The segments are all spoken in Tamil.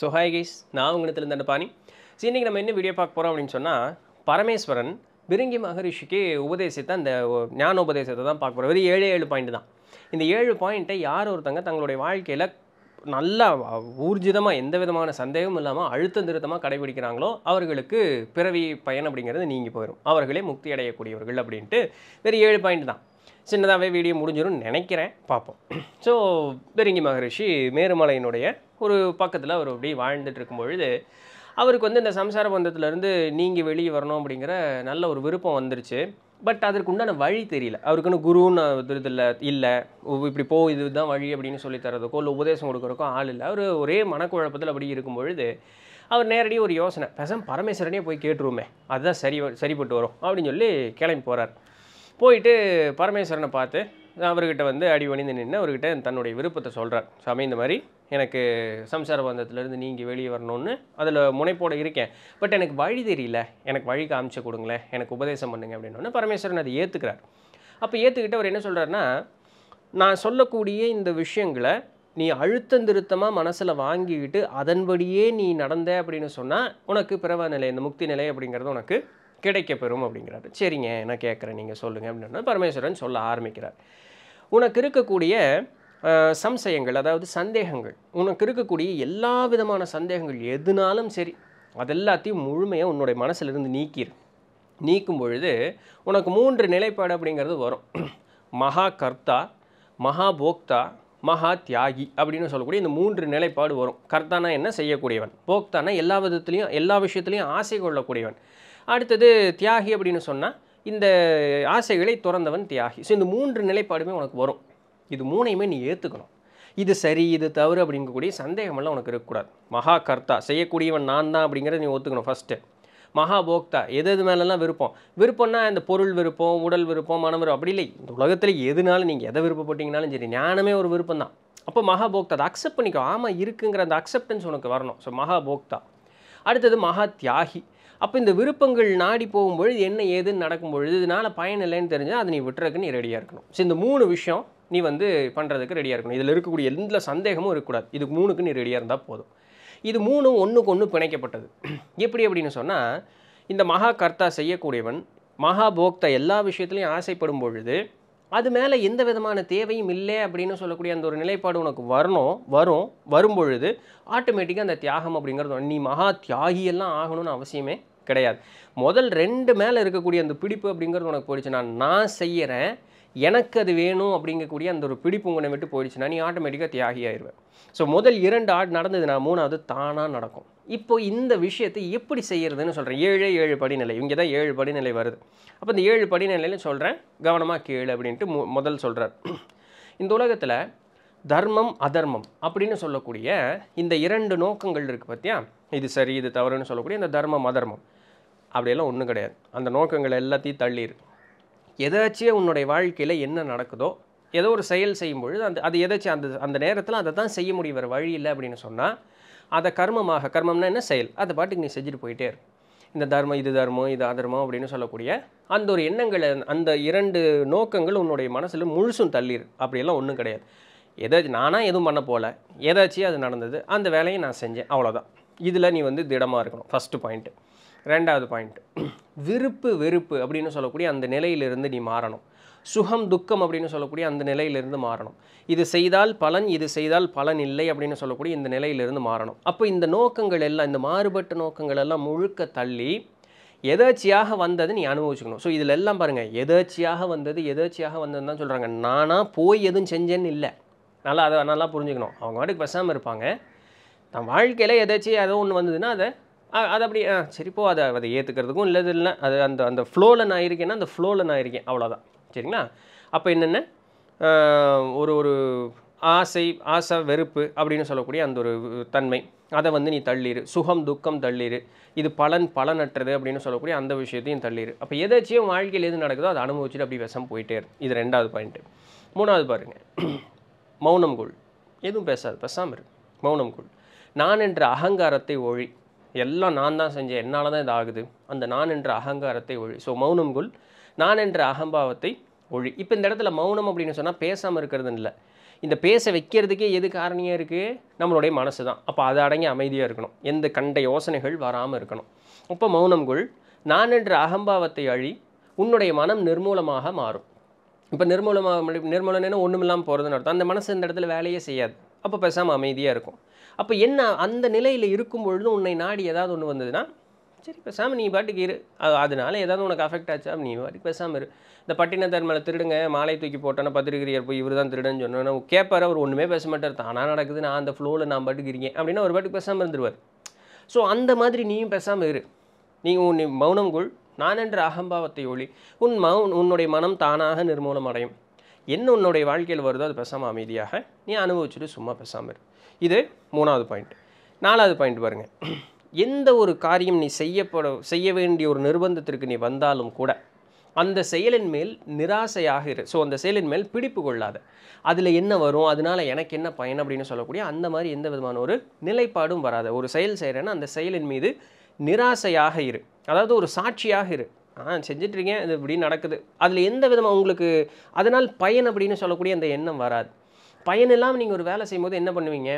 ஸோ ஹாய் கைஸ் நான் உங்களிடத்துல இருந்த பாணி ஸோ இன்றைக்கி நம்ம என்ன வீடியோ பார்க்க போகிறோம் அப்படின்னு சொன்னால் பரமேஸ்வரன் பிரிங்கி மகரிஷிக்கு உபதேசித்த அந்த ஞான உபதேசத்தை தான் பார்க்க போகிறோம் வெறும் ஏழு ஏழு பாயிண்ட் தான் இந்த ஏழு பாயிண்ட்டை யார் ஒருத்தங்க தங்களுடைய வாழ்க்கையில் நல்லா ஊர்ஜிதமாக எந்த விதமான சந்தேகமும் இல்லாமல் அழுத்த திருத்தமாக கடைபிடிக்கிறாங்களோ அவர்களுக்கு பிறவி பயன் அப்படிங்கிறது நீங்கி போயிடும் அவர்களே முக்தி அடையக்கூடியவர்கள் அப்படின்ட்டு வெறும் ஏழு பாயிண்ட் தான் சின்னதாகவே வீடியோ முடிஞ்சிடும் நினைக்கிறேன் பார்ப்போம் ஸோ பெருங்கி மகரிஷி மேருமலையினுடைய ஒரு பக்கத்தில் அவர் அப்படி வாழ்ந்துட்டு இருக்கும் பொழுது அவருக்கு வந்து இந்த சம்சார பந்தத்துலேருந்து நீங்கள் வெளியே வரணும் அப்படிங்கிற நல்ல ஒரு விருப்பம் வந்துருச்சு பட் அதற்கு உண்டான வழி தெரியல அவருக்குன்னு குருன்னு இல்லை இல்லை இப்படி போ இதுதான் வழி அப்படின்னு சொல்லி தரதுக்கோ இல்லை உபதேசம் கொடுக்குறக்கோ ஆள் இல்லை அவர் ஒரே மனக்குழப்பத்தில் அப்படி இருக்கும் பொழுது அவர் நேரடியாக ஒரு யோசனை பேசாமல் பரமேஸ்வரனே போய் கேட்டுருவோமே அதுதான் சரி சரிப்பட்டு வரும் அப்படின்னு சொல்லி கிளம்பி போகிறார் போயிட்டு பரமேஸ்வரனை பார்த்து அவர்கிட்ட வந்து அடி வணிந்து நின்று அவர்கிட்ட தன்னுடைய விருப்பத்தை சொல்கிறார் சாமி இந்த மாதிரி எனக்கு சம்சார பந்தத்துலேருந்து நீங்கள் வெளியே வரணும்னு அதில் முனைப்போடு இருக்கேன் பட் எனக்கு வழி தெரியல எனக்கு வழி காமிச்சு கொடுங்களேன் எனக்கு உபதேசம் பண்ணுங்க அப்படின்னு பரமேஸ்வரன் அதை ஏற்றுக்கிறார் அப்போ ஏற்றுக்கிட்டு அவர் என்ன சொல்கிறாருன்னா நான் சொல்லக்கூடிய இந்த விஷயங்களை நீ அழுத்தம் திருத்தமாக மனசில் வாங்கிக்கிட்டு அதன்படியே நீ நடந்த அப்படின்னு சொன்னால் உனக்கு பிறவ நிலை இந்த முக்தி நிலை அப்படிங்கிறது உனக்கு கிடைக்கப்பெறும் அப்படிங்கிறாரு சரிங்க நான் கேட்குறேன் நீங்கள் சொல்லுங்கள் அப்படின்னா பரமேஸ்வரன் சொல்ல ஆரம்பிக்கிறார் உனக்கு இருக்கக்கூடிய சம்சயங்கள் அதாவது சந்தேகங்கள் உனக்கு இருக்கக்கூடிய எல்லா விதமான சந்தேகங்கள் எதுனாலும் சரி அதெல்லாத்தையும் முழுமையாக உன்னுடைய மனசிலிருந்து நீக்கிடு நீக்கும் பொழுது உனக்கு மூன்று நிலைப்பாடு அப்படிங்கிறது வரும் மகா கர்த்தா மகாபோக்தா மகா தியாகி அப்படின்னு சொல்லக்கூடிய இந்த மூன்று நிலைப்பாடு வரும் கர்த்தானா என்ன செய்யக்கூடியவன் போக்தானா எல்லா விதத்துலேயும் எல்லா விஷயத்துலையும் ஆசை கொள்ளக்கூடியவன் அடுத்தது தியாகி அப்படின்னு சொன்னால் இந்த ஆசைகளை துறந்தவன் தியாகி ஸோ இந்த மூன்று நிலைப்பாடுமே உனக்கு வரும் இது மூணையுமே நீ ஏற்றுக்கணும் இது சரி இது தவறு அப்படிங்கக்கூடிய சந்தேகமெல்லாம் உனக்கு இருக்கக்கூடாது மகா கர்த்தா செய்யக்கூடியவன் நான் தான் அப்படிங்கிறத நீ ஒத்துக்கணும் ஃபஸ்ட்டு மகாபோக்தா எது எது மேலெல்லாம் விருப்பம் விருப்பம்னா இந்த பொருள் விருப்பம் உடல் விருப்பம் மனம் விருப்பம் அப்படி இல்லை இந்த உலகத்தில் எதுனாலும் நீங்கள் எதை விருப்பப்பட்டீங்கனாலும் சரி ஞானமே ஒரு விருப்பம் தான் அப்போ மகாபோக்தா அதை அக்செப்ட் பண்ணிக்கோ ஆமாம் இருக்குங்கிற அந்த அக்செப்டன்ஸ் உனக்கு வரணும் ஸோ மகாபோக்தா அடுத்தது மகா தியாகி அப்போ இந்த விருப்பங்கள் நாடி போகும்பொழுது என்ன ஏதுன்னு நடக்கும்பொழுது இதனால் பயன் இல்லைன்னு தெரிஞ்சால் அதை நீ விட்டுறதுக்கு நீ ரெடியாக இருக்கணும் ஸோ இந்த மூணு விஷயம் நீ வந்து பண்ணுறதுக்கு ரெடியாக இருக்கணும் இதில் இருக்கக்கூடிய எந்த சந்தேகமும் இருக்கக்கூடாது இதுக்கு மூணுக்கு நீ ரெடியாக இருந்தால் போதும் இது மூணும் ஒன்றுக்கு ஒன்று பிணைக்கப்பட்டது எப்படி அப்படின்னு சொன்னால் இந்த மகா கர்த்தா செய்யக்கூடியவன் மகாபோக்தா எல்லா விஷயத்துலையும் ஆசைப்படும் பொழுது அது மேலே எந்த விதமான தேவையும் இல்லை அப்படின்னு சொல்லக்கூடிய அந்த ஒரு நிலைப்பாடு உனக்கு வரணும் வரும் வரும்பொழுது ஆட்டோமேட்டிக்காக அந்த தியாகம் அப்படிங்கிறது நீ மகா தியாகியெல்லாம் ஆகணும்னு அவசியமே கிடையாது முதல் ரெண்டு மேலே இருக்கக்கூடிய அந்த பிடிப்பு அப்படிங்கிறது உனக்கு போயிடுச்சு நான் நான் செய்கிறேன் எனக்கு அது வேணும் அப்படிங்கக்கூடிய அந்த ஒரு பிடிப்பு உங்களை விட்டு போயிடுச்சுன்னா நீ ஆட்டோமேட்டிக்காக தியாகி ஆயிடுவேன் ஸோ முதல் இரண்டு ஆடு நடந்ததுன்னா மூணாவது தானாக நடக்கும் இப்போ இந்த விஷயத்தை எப்படி செய்கிறதுன்னு சொல்கிறேன் ஏழே ஏழு படிநிலை இங்கே தான் ஏழு படிநிலை வருது அப்போ இந்த ஏழு படிநிலைன்னு சொல்கிறேன் கவனமாக கேளு அப்படின்ட்டு முதல் சொல்கிறார் இந்த உலகத்தில் தர்மம் அதர்மம் அப்படின்னு சொல்லக்கூடிய இந்த இரண்டு நோக்கங்கள் இருக்குது பார்த்தியா இது சரி இது தவறுன்னு சொல்லக்கூடிய இந்த தர்மம் அதர்மம் அப்படியெல்லாம் ஒன்றும் கிடையாது அந்த நோக்கங்கள் எல்லாத்தையும் தள்ளிடு எதாச்சும் உன்னுடைய வாழ்க்கையில் என்ன நடக்குதோ ஏதோ ஒரு செயல் செய்யும்பொழுது அந்த அது எதாச்சும் அந்த அந்த நேரத்தில் அதை தான் செய்ய முடியும் வேறு வழி இல்லை அப்படின்னு சொன்னால் அதை கர்மமாக கர்மம்னா என்ன செயல் அதை பாட்டுக்கு நீ செஞ்சுட்டு போயிட்டே இரு இந்த தர்மம் இது தர்மம் இது அதர்மம் அப்படின்னு சொல்லக்கூடிய அந்த ஒரு எண்ணங்களை அந்த இரண்டு நோக்கங்கள் உன்னுடைய மனசில் முழுசும் தள்ளிடு அப்படியெல்லாம் ஒன்றும் கிடையாது எதாச்சும் நானாக எதுவும் பண்ண போகல ஏதாச்சும் அது நடந்தது அந்த வேலையை நான் செஞ்சேன் அவ்வளோதான் இதில் நீ வந்து திடமாக இருக்கணும் ஃபஸ்ட்டு பாயிண்ட்டு ரெண்டாவது பாயிண்ட் விருப்பு வெறுப்பு அப்படின்னு சொல்லக்கூடிய அந்த நிலையிலிருந்து நீ மாறணும் சுகம் துக்கம் அப்படின்னு சொல்லக்கூடிய அந்த நிலையிலிருந்து மாறணும் இது செய்தால் பலன் இது செய்தால் பலன் இல்லை அப்படின்னு சொல்லக்கூடிய இந்த நிலையிலிருந்து மாறணும் அப்போ இந்த நோக்கங்கள் எல்லாம் இந்த மாறுபட்ட நோக்கங்கள் எல்லாம் முழுக்க தள்ளி எதேச்சியாக வந்ததை நீ அனுபவிச்சுக்கணும் ஸோ இதில் எல்லாம் பாருங்கள் எதேச்சியாக வந்தது எதேச்சியாக வந்ததுன்னு தான் சொல்கிறாங்க நானாக போய் எதுவும் செஞ்சேன்னு இல்லை நல்லா அதை நல்லா புரிஞ்சுக்கணும் அவங்க வாட்டுக்கு பேசாமல் இருப்பாங்க தன் வாழ்க்கையில் எதாச்சும் ஏதோ ஒன்று வந்ததுன்னா அதை அது அப்படி ஆ சரிப்போ அதை அதை ஏற்றுக்கிறதுக்கும் இல்லை இது இல்லை அது அந்த அந்த ஃப்ளோவில் நான் இருக்கேன்னா அந்த ஃப்ளோவில் நான் இருக்கேன் அவ்வளோதான் சரிங்களா அப்போ என்னென்ன ஒரு ஒரு ஆசை ஆசை வெறுப்பு அப்படின்னு சொல்லக்கூடிய அந்த ஒரு தன்மை அதை வந்து நீ தள்ளிடு சுகம் துக்கம் தள்ளிடு இது பலன் பலனற்றது அப்படின்னு சொல்லக்கூடிய அந்த விஷயத்தையும் தள்ளிடு அப்போ எதாச்சும் வாழ்க்கையில் எது நடக்குதோ அதை அனுபவிச்சுட்டு அப்படி விஷம் போயிட்டே இருக்கும் இது ரெண்டாவது பாயிண்ட்டு மூணாவது பாருங்கள் மௌனம் கொள் எதுவும் பேசாது பேசாமல் இருக்கு மௌனம் கொள் நான் என்ற அகங்காரத்தை ஒழி எல்லாம் நான் தான் செஞ்சேன் என்னால் தான் இது ஆகுது அந்த நான் என்ற அகங்காரத்தை ஒழி ஸோ மௌனம் குல் நான் என்ற அகம்பாவத்தை ஒழி இப்போ இந்த இடத்துல மௌனம் அப்படின்னு சொன்னால் பேசாமல் இருக்கிறதுன்னு இல்லை இந்த பேச வைக்கிறதுக்கே எது காரணியாக இருக்குது நம்மளுடைய மனசு தான் அப்போ அதை அடங்கி அமைதியாக இருக்கணும் எந்த கண்ட யோசனைகள் வராமல் இருக்கணும் அப்போ மௌனம் குள் நான் என்ற அகம்பாவத்தை அழி உன்னுடைய மனம் நிர்மூலமாக மாறும் இப்போ நிர்மூலமாக நிர்மூலம்னா ஒன்றும் இல்லாமல் போகிறதுன்னு அர்த்தம் அந்த மனசு இந்த இடத்துல வேலையே செய்யாது அப்போ பேசாமல் அமைதியாக இருக்கும் அப்போ என்ன அந்த நிலையில் இருக்கும் பொழுது உன்னை நாடி ஏதாவது ஒன்று வந்ததுன்னா சரி பேசாமல் நீ பாட்டுக்கு இரு அதனால ஏதாவது உனக்கு அஃபெக்ட் ஆச்சா நீ பாட்டுக்கு பேசாமல் இரு இந்த பட்டினத்தார் மேலே திருடுங்க மாலை தூக்கி போட்டோன்னா பத்திரிகிறியர் போய் இவர் தான் திருடுன்னு சொன்னோன்னா கேட்பார் அவர் ஒன்றுமே பேச மாட்டார் தானாக நடக்குது நான் அந்த ஃப்ளோவில் நான் பாட்டுக்கு இருக்கேன் அப்படின்னா ஒரு பாட்டுக்கு பேசாமல் இருந்துருவார் ஸோ அந்த மாதிரி நீயும் பேசாமல் இரு நீ உன் மௌனம் குள் நான் என்ற அகம்பாவத்தை ஒளி உன் மௌன் உன்னுடைய மனம் தானாக நிர்மூலம் அடையும் என்ன உன்னுடைய வாழ்க்கையில் வருதோ அது பேசாமல் அமைதியாக நீ அனுபவிச்சுட்டு சும்மா பேசாமல் இரு இது மூணாவது பாயிண்ட் நாலாவது பாயிண்ட் பாருங்கள் எந்த ஒரு காரியம் நீ செய்யப்பட செய்ய வேண்டிய ஒரு நிர்பந்தத்திற்கு நீ வந்தாலும் கூட அந்த செயலின் மேல் நிராசையாக இரு ஸோ அந்த செயலின் மேல் பிடிப்பு கொள்ளாத அதில் என்ன வரும் அதனால் எனக்கு என்ன பயன் அப்படின்னு சொல்லக்கூடிய அந்த மாதிரி எந்த விதமான ஒரு நிலைப்பாடும் வராத ஒரு செயல் செய்கிறேன்னா அந்த செயலின் மீது நிராசையாக இரு அதாவது ஒரு சாட்சியாக இரு ஆ செஞ்சிட்ருக்கேன் இது இப்படி நடக்குது அதில் எந்த விதமாக உங்களுக்கு அதனால் பயன் அப்படின்னு சொல்லக்கூடிய அந்த எண்ணம் வராது பயன் இல்லாமல் நீங்கள் ஒரு வேலை செய்யும்போது என்ன பண்ணுவீங்க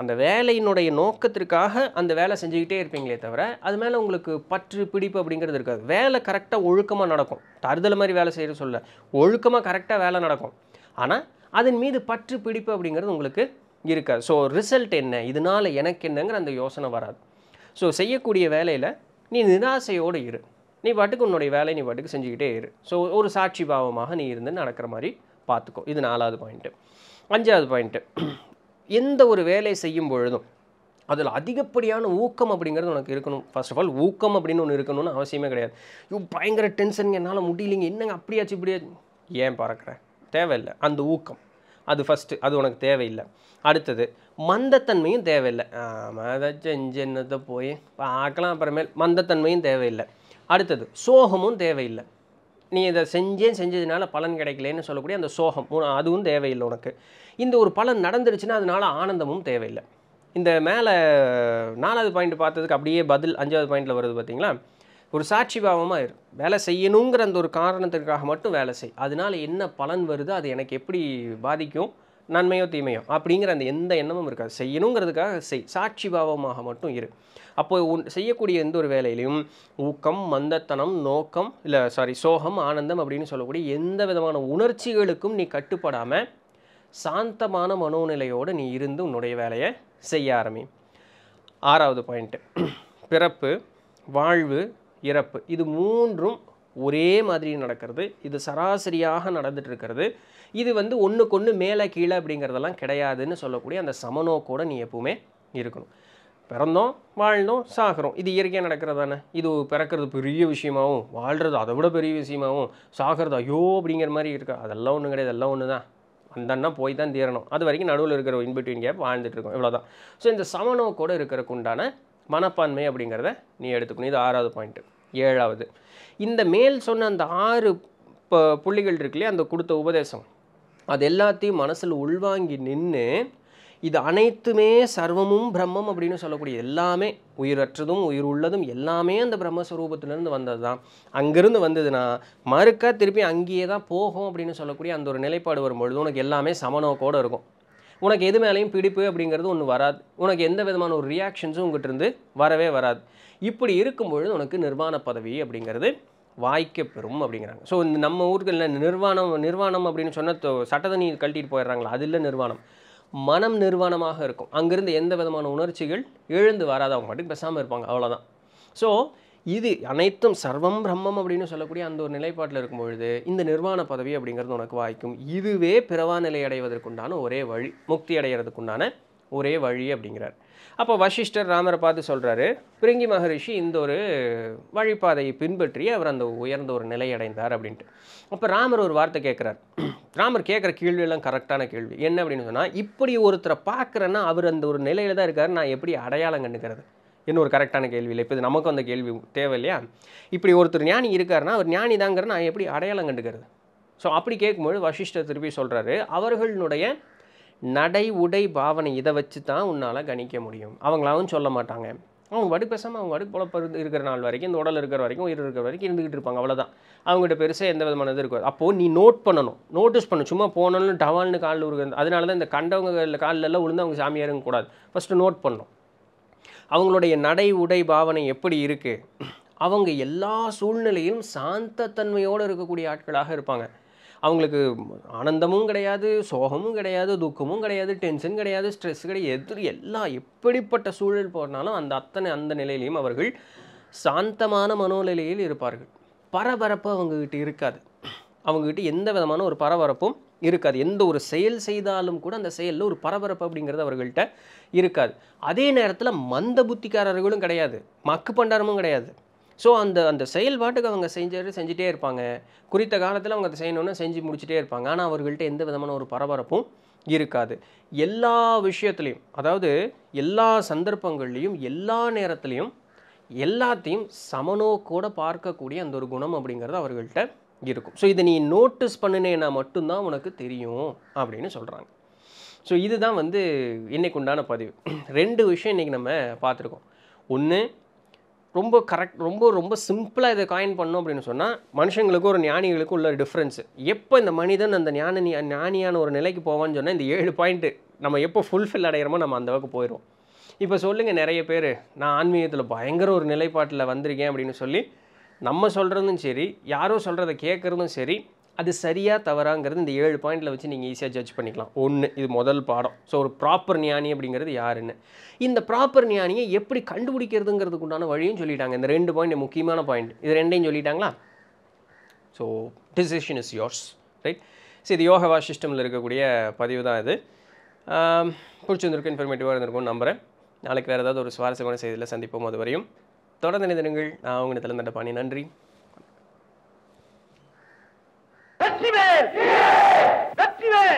அந்த வேலையினுடைய நோக்கத்திற்காக அந்த வேலை செஞ்சுக்கிட்டே இருப்பீங்களே தவிர அது மேலே உங்களுக்கு பற்று பிடிப்பு அப்படிங்கிறது இருக்காது வேலை கரெக்டாக ஒழுக்கமாக நடக்கும் தருதலை மாதிரி வேலை செய்கிற சொல்ல ஒழுக்கமாக கரெக்டாக வேலை நடக்கும் ஆனால் அதன் மீது பற்று பிடிப்பு அப்படிங்கிறது உங்களுக்கு இருக்காது ஸோ ரிசல்ட் என்ன இதனால் எனக்கு என்னங்கிற அந்த யோசனை வராது ஸோ செய்யக்கூடிய வேலையில் நீ நிராசையோடு இரு நீ பாட்டுக்கு உன்னுடைய வேலையை நீ பாட்டுக்கு செஞ்சுக்கிட்டே இரு ஸோ ஒரு சாட்சி பாவமாக நீ இருந்து நடக்கிற மாதிரி பார்த்துக்கோ இது நாலாவது பாயிண்ட்டு அஞ்சாவது பாயிண்ட்டு எந்த ஒரு வேலை செய்யும் பொழுதும் அதில் அதிகப்படியான ஊக்கம் அப்படிங்கிறது உனக்கு இருக்கணும் ஃபர்ஸ்ட் ஆஃப் ஆல் ஊக்கம் அப்படின்னு ஒன்று இருக்கணும்னு அவசியமே கிடையாது இவ் பயங்கர டென்ஷன் என்னால் முடியலைங்க என்னங்க அப்படியாச்சு இப்படியாச்சு ஏன் பறக்கிறேன் தேவையில்லை அந்த ஊக்கம் அது ஃபஸ்ட்டு அது உனக்கு தேவையில்லை அடுத்தது மந்தத்தன்மையும் தேவையில்லை ஆமாம் ஏதாச்சும் செஞ்சு என்னத்தை போய் பார்க்கலாம் அப்புறமேல் மந்தத்தன்மையும் தேவையில்லை அடுத்தது சோகமும் தேவையில்லை நீ இதை செஞ்சே செஞ்சதுனால பலன் கிடைக்கலன்னு சொல்லக்கூடிய அந்த சோகம் அதுவும் தேவையில்லை உனக்கு இந்த ஒரு பலன் நடந்துருச்சுன்னா அதனால ஆனந்தமும் தேவையில்லை இந்த மேலே நாலாவது பாயிண்ட் பார்த்ததுக்கு அப்படியே பதில் அஞ்சாவது பாயிண்டில் வருது பார்த்தீங்களா ஒரு சாட்சி பாவமாக இரு வேலை செய்யணுங்கிற அந்த ஒரு காரணத்திற்காக மட்டும் வேலை செய் அதனால் என்ன பலன் வருதோ அது எனக்கு எப்படி பாதிக்கும் நன்மையோ தீமையோ அப்படிங்கிற அந்த எந்த எண்ணமும் இருக்காது செய்யணுங்கிறதுக்காக செய் சாட்சி பாவமாக மட்டும் இரு அப்போது உன் செய்யக்கூடிய எந்த ஒரு வேலையிலையும் ஊக்கம் மந்தத்தனம் நோக்கம் இல்லை சாரி சோகம் ஆனந்தம் அப்படின்னு சொல்லக்கூடிய எந்த விதமான உணர்ச்சிகளுக்கும் நீ கட்டுப்படாமல் சாந்தமான மனோநிலையோடு நீ இருந்து உன்னுடைய வேலையை செய்ய ஆரம்பி ஆறாவது பாயிண்ட்டு பிறப்பு வாழ்வு இறப்பு இது மூன்றும் ஒரே மாதிரி நடக்கிறது இது சராசரியாக நடந்துட்டு இருக்கிறது இது வந்து ஒன்றுக்கு ஒன்று மேலே கீழே அப்படிங்கிறதெல்லாம் கிடையாதுன்னு சொல்லக்கூடிய அந்த சமநோக்கோடு நீ எப்பவுமே இருக்கணும் பிறந்தோம் வாழ்ந்தோம் சாகிறோம் இது இயற்கையாக நடக்கிறது தானே இது பிறக்கிறது பெரிய விஷயமாகவும் வாழ்கிறது அதை விட பெரிய விஷயமாகவும் சாகிறது ஐயோ அப்படிங்கிற மாதிரி இருக்கா அதெல்லாம் ஒன்றும் கிடையாது எல்லாம் ஒன்று தான் அந்தன்னா போய் தான் தீரணும் அது வரைக்கும் நடுவில் இருக்கிற இன்பிட்வீன் கேப் வாழ்ந்துட்டுருக்கோம் இவ்வளோதான் ஸோ இந்த சமநோக்கோடு இருக்கிறக்கு உண்டான மனப்பான்மை அப்படிங்கிறத நீ எடுத்துக்கணும் இது ஆறாவது பாயிண்ட்டு ஏழாவது இந்த மேல் சொன்ன அந்த ஆறு இப்போ புள்ளிகள் இருக்குல்லையே அந்த கொடுத்த உபதேசம் அது எல்லாத்தையும் மனசில் உள்வாங்கி நின்று இது அனைத்துமே சர்வமும் பிரம்மம் அப்படின்னு சொல்லக்கூடிய எல்லாமே உயிரற்றதும் உயிர் உள்ளதும் எல்லாமே அந்த பிரம்மஸ்வரூபத்திலேருந்து வந்தது தான் அங்கேருந்து வந்ததுன்னா மறுக்க திருப்பி அங்கேயே தான் போகும் அப்படின்னு சொல்லக்கூடிய அந்த ஒரு நிலைப்பாடு வரும்பொழுது உனக்கு எல்லாமே சமநோக்கோடு இருக்கும் உனக்கு எது மேலேயும் பிடிப்பு அப்படிங்கிறது ஒன்று வராது உனக்கு எந்த விதமான ஒரு ரியாக்ஷன்ஸும் உங்கள்கிட்ட இருந்து வரவே வராது இப்படி இருக்கும் பொழுது உனக்கு நிர்வாண பதவி அப்படிங்கிறது வாய்க்க பெறும் அப்படிங்கிறாங்க ஸோ இந்த நம்ம ஊர்களில் நிர்வாணம் நிர்வாணம் அப்படின்னு சொன்னால் சட்டத்தை நீர் கழட்டிட்டு போயிடுறாங்களா அது இல்லை நிர்வாணம் மனம் நிர்வாணமாக இருக்கும் அங்கேருந்து எந்த விதமான உணர்ச்சிகள் எழுந்து வராது அவங்க மட்டும் பேசாமல் இருப்பாங்க அவ்வளோதான் ஸோ இது அனைத்தும் சர்வம் பிரம்மம் அப்படின்னு சொல்லக்கூடிய அந்த ஒரு நிலைப்பாட்டில் இருக்கும் பொழுது இந்த நிர்வாண பதவி அப்படிங்கிறது உனக்கு வாய்க்கும் இதுவே பிறவா நிலை அடைவதற்குண்டான ஒரே வழி முக்தி அடைகிறதுக்குண்டான ஒரே வழி அப்படிங்கிறார் அப்போ வசிஷ்டர் ராமரை பார்த்து சொல்கிறாரு பிரிங்கி மகரிஷி இந்த ஒரு வழிபாதையை பின்பற்றி அவர் அந்த உயர்ந்த ஒரு நிலை அடைந்தார் அப்படின்ட்டு அப்போ ராமர் ஒரு வார்த்தை கேட்குறார் ராமர் கேட்குற கேள்வியெல்லாம் கரெக்டான கேள்வி என்ன அப்படின்னு சொன்னால் இப்படி ஒருத்தரை பார்க்குறேன்னா அவர் அந்த ஒரு நிலையில் தான் இருக்கார் நான் எப்படி அடையாளம் கண்டுக்கிறது இன்னொரு கரெக்டான கேள்வி இல்லை இப்போ நமக்கு அந்த கேள்வி தேவை இல்லையா இப்படி ஒருத்தர் ஞானி இருக்காருன்னா அவர் ஞானி தாங்கிற நான் எப்படி அடையாளம் கண்டுக்கிறது ஸோ அப்படி கேட்கும்போது வசிஷ்டர் திருப்பி சொல்கிறாரு அவர்களுடைய நடை உடை பாவனை இதை வச்சு தான் உன்னால் கணிக்க முடியும் அவங்களாவும் சொல்ல மாட்டாங்க அவங்க வடி பேசாமல் அவங்க வடுக்கு பொழப்பு இருக்கிற நாள் வரைக்கும் இந்த உடல் இருக்கிற வரைக்கும் உயிர் இருக்கிற வரைக்கும் இருந்துகிட்டு இருப்பாங்க அவ்வளோதான் அவங்ககிட்ட பெருசாக எந்த விதமான இது இருக்காது அப்போது நீ நோட் பண்ணணும் நோட்டீஸ் பண்ணணும் சும்மா போனாலும் டவால்னு காலில் உருகிறது அதனால தான் இந்த கண்டவங்க காலிலெல்லாம் விழுந்து அவங்க சாமி கூடாது ஃபஸ்ட்டு நோட் பண்ணணும் அவங்களுடைய நடை உடை பாவனை எப்படி இருக்குது அவங்க எல்லா சூழ்நிலையிலும் சாந்த தன்மையோடு இருக்கக்கூடிய ஆட்களாக இருப்பாங்க அவங்களுக்கு ஆனந்தமும் கிடையாது சோகமும் கிடையாது துக்கமும் கிடையாது டென்ஷன் கிடையாது ஸ்ட்ரெஸ் கிடையாது எதிர் எல்லாம் எப்படிப்பட்ட சூழல் போனாலும் அந்த அத்தனை அந்த நிலையிலையும் அவர்கள் சாந்தமான மனோநிலையில் இருப்பார்கள் பரபரப்பு அவங்கக்கிட்ட இருக்காது அவங்கக்கிட்ட எந்த விதமான ஒரு பரபரப்பும் இருக்காது எந்த ஒரு செயல் செய்தாலும் கூட அந்த செயலில் ஒரு பரபரப்பு அப்படிங்கிறது அவர்கள்ட்ட இருக்காது அதே நேரத்தில் மந்த புத்திக்காரர்களும் கிடையாது மக்கு பண்டாரமும் கிடையாது ஸோ அந்த அந்த செயல்பாட்டுக்கு அவங்க செஞ்சாரு செஞ்சுட்டே இருப்பாங்க குறித்த காலத்தில் அவங்க அதை செய்யணும்னா செஞ்சு முடிச்சுட்டே இருப்பாங்க ஆனால் அவர்கள்ட்ட எந்த விதமான ஒரு பரபரப்பும் இருக்காது எல்லா விஷயத்துலையும் அதாவது எல்லா சந்தர்ப்பங்கள்லேயும் எல்லா நேரத்துலையும் எல்லாத்தையும் கூட பார்க்கக்கூடிய அந்த ஒரு குணம் அப்படிங்கிறது அவர்கள்ட்ட இருக்கும் ஸோ இதை நீ நோட்டீஸ் பண்ணினேனா மட்டும்தான் உனக்கு தெரியும் அப்படின்னு சொல்கிறாங்க ஸோ இதுதான் வந்து இன்னைக்கு உண்டான பதிவு ரெண்டு விஷயம் இன்றைக்கி நம்ம பார்த்துருக்கோம் ஒன்று ரொம்ப கரெக்ட் ரொம்ப ரொம்ப சிம்பிளாக இதை காயின் பண்ணோம் அப்படின்னு சொன்னால் மனுஷங்களுக்கும் ஒரு ஞானிகளுக்கும் உள்ள டிஃப்ரென்ஸ் எப்போ இந்த மனிதன் அந்த ஞான ஞானியான ஒரு நிலைக்கு போவான்னு சொன்னால் இந்த ஏழு பாயிண்ட்டு நம்ம எப்போ ஃபுல்ஃபில் அடைகிறோமோ நம்ம அந்த அளவுக்கு போயிடும் இப்போ சொல்லுங்கள் நிறைய பேர் நான் ஆன்மீகத்தில் பயங்கர ஒரு நிலைப்பாட்டில் வந்திருக்கேன் அப்படின்னு சொல்லி நம்ம சொல்கிறதும் சரி யாரோ சொல்கிறத கேட்குறதும் சரி அது சரியாக தவறாங்கிறது இந்த ஏழு பாயிண்டில் வச்சு நீங்கள் ஈஸியாக ஜட்ஜ் பண்ணிக்கலாம் ஒன்று இது முதல் பாடம் ஸோ ஒரு ப்ராப்பர் ஞானி அப்படிங்கிறது யாருன்னு இந்த ப்ராப்பர் ஞானியை எப்படி கண்டுபிடிக்கிறதுங்கிறதுக்கு உண்டான வழியும் சொல்லிட்டாங்க இந்த ரெண்டு பாயிண்ட் முக்கியமான பாயிண்ட் இது ரெண்டையும் சொல்லிட்டாங்களா so decision is yours right so இது யோகவா சிஸ்டமில் இருக்கக்கூடிய பதிவு தான் இது பிடிச்சிருந்திருக்கும் இன்ஃபர்மேட்டிவாக இருந்திருக்கும் நம்புகிறேன் நாளைக்கு வேறு ஏதாவது ஒரு சுவாரஸ்யமான செய்தியில் சந்திப்போம் அது வரையும் தொடர்ந்து நிதினங்கள் நான் அவங்க தளர்ந்தண்ட பாணி நன்றி வெற்றிவேல்